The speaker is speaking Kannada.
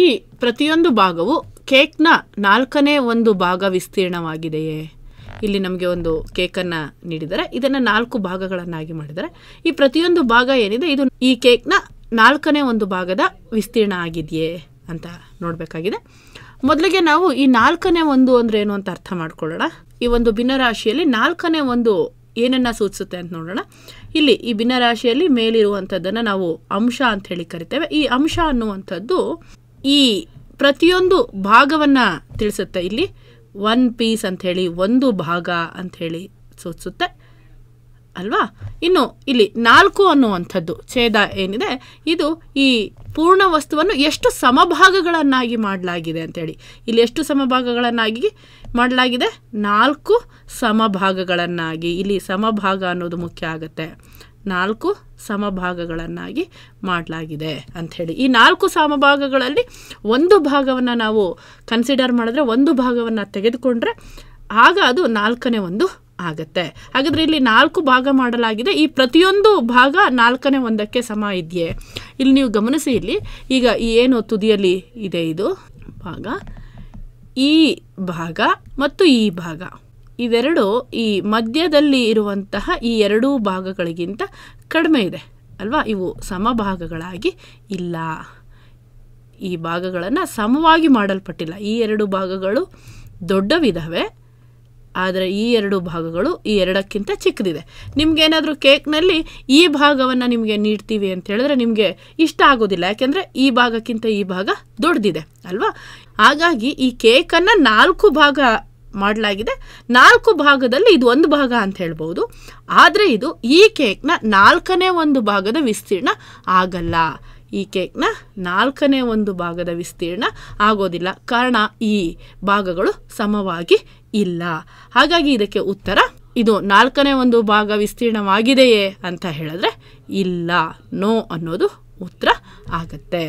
ಈ ಪ್ರತಿಯೊಂದು ಭಾಗವು ಕೇಕ್ನ ನಾಲ್ಕನೇ ಒಂದು ಭಾಗ ವಿಸ್ತೀರ್ಣವಾಗಿದೆಯೇ ಇಲ್ಲಿ ನಮಗೆ ಒಂದು ಕೇಕನ್ನು ನೀಡಿದರೆ ಇದನ್ನು ನಾಲ್ಕು ಭಾಗಗಳನ್ನಾಗಿ ಮಾಡಿದರೆ ಈ ಪ್ರತಿಯೊಂದು ಭಾಗ ಏನಿದೆ ಇದು ಈ ಕೇಕ್ನ ನಾಲ್ಕನೇ ಒಂದು ಭಾಗದ ವಿಸ್ತೀರ್ಣ ಆಗಿದೆಯೇ ಅಂತ ನೋಡಬೇಕಾಗಿದೆ ಮೊದಲಿಗೆ ನಾವು ಈ ನಾಲ್ಕನೇ ಒಂದು ಅಂದ್ರೆ ಏನು ಅಂತ ಅರ್ಥ ಮಾಡ್ಕೊಳ್ಳೋಣ ಈ ಒಂದು ಭಿನ್ನರಾಶಿಯಲ್ಲಿ ನಾಲ್ಕನೇ ಒಂದು ಏನನ್ನ ಸೂಚಿಸುತ್ತೆ ಅಂತ ನೋಡೋಣ ಇಲ್ಲಿ ಈ ಭಿನ್ನರಾಶಿಯಲ್ಲಿ ಮೇಲಿರುವಂಥದ್ದನ್ನು ನಾವು ಅಂಶ ಅಂತ ಹೇಳಿ ಕರಿತೇವೆ ಈ ಅಂಶ ಅನ್ನುವಂಥದ್ದು ಈ ಪ್ರತಿಯೊಂದು ಭಾಗವನ್ನು ತಿಳಿಸುತ್ತೆ ಇಲ್ಲಿ ಒನ್ ಪೀಸ್ ಅಂಥೇಳಿ ಒಂದು ಭಾಗ ಅಂಥೇಳಿ ಸೂಚಿಸುತ್ತೆ ಅಲ್ವಾ ಇನ್ನು ಇಲ್ಲಿ ನಾಲ್ಕು ಅನ್ನುವಂಥದ್ದು ಛೇದ ಏನಿದೆ ಇದು ಈ ಪೂರ್ಣ ವಸ್ತುವನ್ನು ಎಷ್ಟು ಸಮಭಾಗಗಳನ್ನಾಗಿ ಮಾಡಲಾಗಿದೆ ಅಂತೇಳಿ ಇಲ್ಲಿ ಎಷ್ಟು ಸಮಭಾಗಗಳನ್ನಾಗಿ ಮಾಡಲಾಗಿದೆ ನಾಲ್ಕು ಸಮಭಾಗಗಳನ್ನಾಗಿ ಇಲ್ಲಿ ಸಮಭಾಗ ಅನ್ನೋದು ಮುಖ್ಯ ಆಗುತ್ತೆ ನಾಲ್ಕು ಸಮಭಾಗಗಳನ್ನಾಗಿ ಮಾಡಲಾಗಿದೆ ಅಂಥೇಳಿ ಈ ನಾಲ್ಕು ಸಮಭಾಗಗಳಲ್ಲಿ ಒಂದು ಭಾಗವನ್ನು ನಾವು ಕನ್ಸಿಡರ್ ಮಾಡಿದ್ರೆ ಒಂದು ಭಾಗವನ್ನು ತೆಗೆದುಕೊಂಡ್ರೆ ಆಗ ಅದು ನಾಲ್ಕನೇ ಒಂದು ಆಗುತ್ತೆ ಹಾಗಾದರೆ ಇಲ್ಲಿ ನಾಲ್ಕು ಭಾಗ ಮಾಡಲಾಗಿದೆ ಈ ಪ್ರತಿಯೊಂದು ಭಾಗ ನಾಲ್ಕನೇ ಒಂದಕ್ಕೆ ಸಮ ಇದೆಯೇ ಇಲ್ಲಿ ನೀವು ಗಮನಿಸಿ ಇಲ್ಲಿ ಈಗ ಈ ಏನು ತುದಿಯಲ್ಲಿ ಇದೆ ಇದು ಭಾಗ ಈ ಭಾಗ ಮತ್ತು ಈ ಭಾಗ ಇವೆರಡು ಈ ಮಧ್ಯದಲ್ಲಿ ಇರುವಂತಹ ಈ ಎರಡೂ ಭಾಗಗಳಿಗಿಂತ ಕಡಿಮೆ ಇದೆ ಅಲ್ವಾ ಇವು ಸಮಭಾಗಗಳಾಗಿ ಇಲ್ಲ ಈ ಭಾಗಗಳನ್ನು ಸಮವಾಗಿ ಮಾಡಲ್ಪಟ್ಟಿಲ್ಲ ಈ ಎರಡು ಭಾಗಗಳು ದೊಡ್ಡವಿದ್ದಾವೆ ಆದರೆ ಈ ಎರಡು ಭಾಗಗಳು ಈ ಎರಡಕ್ಕಿಂತ ಚಿಕ್ಕದಿದೆ ನಿಮಗೇನಾದರೂ ಕೇಕ್ನಲ್ಲಿ ಈ ಭಾಗವನ್ನು ನಿಮಗೆ ನೀಡ್ತೀವಿ ಅಂತ ಹೇಳಿದ್ರೆ ನಿಮಗೆ ಇಷ್ಟ ಆಗೋದಿಲ್ಲ ಯಾಕೆಂದರೆ ಈ ಭಾಗಕ್ಕಿಂತ ಈ ಭಾಗ ದೊಡ್ಡದಿದೆ ಅಲ್ವಾ ಹಾಗಾಗಿ ಈ ಕೇಕನ್ನು ನಾಲ್ಕು ಭಾಗ ಮಾಡಲಾಗಿದೆ ನಾಲ್ಕು ಭಾಗದಲ್ಲಿ ಇದು ಒಂದು ಭಾಗ ಅಂತ ಹೇಳ್ಬೋದು ಆದರೆ ಇದು ಈ ಕೇಕ್ನ ನಾಲ್ಕನೇ ಒಂದು ಭಾಗದ ವಿಸ್ತೀರ್ಣ ಆಗಲ್ಲ ಈ ಕೇಕ್ನ ನಾಲ್ಕನೇ ಒಂದು ಭಾಗದ ವಿಸ್ತೀರ್ಣ ಆಗೋದಿಲ್ಲ ಕಾರಣ ಈ ಭಾಗಗಳು ಸಮವಾಗಿ ಇಲ್ಲ ಹಾಗಾಗಿ ಇದಕ್ಕೆ ಉತ್ತರ ಇದು ನಾಲ್ಕನೇ ಒಂದು ಭಾಗ ವಿಸ್ತೀರ್ಣವಾಗಿದೆಯೇ ಅಂತ ಹೇಳಿದ್ರೆ ಇಲ್ಲ ನೋ ಅನ್ನೋದು ಉತ್ತರ ಆಗತ್ತೆ